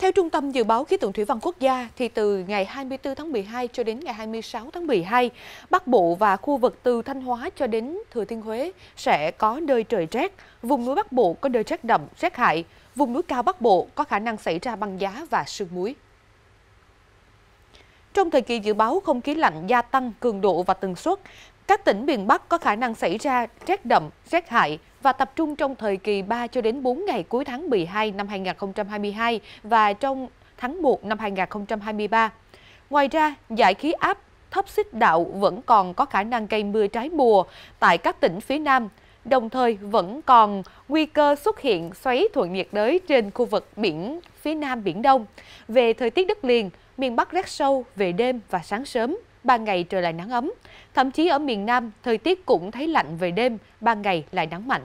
Theo Trung tâm Dự báo Khí tượng Thủy văn Quốc gia, thì từ ngày 24 tháng 12 cho đến ngày 26 tháng 12, Bắc Bộ và khu vực từ Thanh Hóa cho đến Thừa Thiên Huế sẽ có nơi trời rét, vùng núi Bắc Bộ có nơi rét đậm, rét hại, vùng núi cao Bắc Bộ có khả năng xảy ra băng giá và sương muối. Trong thời kỳ dự báo không khí lạnh gia tăng cường độ và tần suất, các tỉnh miền Bắc có khả năng xảy ra rét đậm, rét hại, và tập trung trong thời kỳ 3 cho đến 4 ngày cuối tháng 12 năm 2022 và trong tháng 1 năm 2023. Ngoài ra, giải khí áp thấp xích đạo vẫn còn có khả năng gây mưa trái mùa tại các tỉnh phía Nam, đồng thời vẫn còn nguy cơ xuất hiện xoáy thuận nhiệt đới trên khu vực biển phía Nam Biển Đông. Về thời tiết đất liền, miền Bắc rét sâu về đêm và sáng sớm ban ngày trời lại nắng ấm. Thậm chí ở miền Nam, thời tiết cũng thấy lạnh về đêm, ban ngày lại nắng mạnh.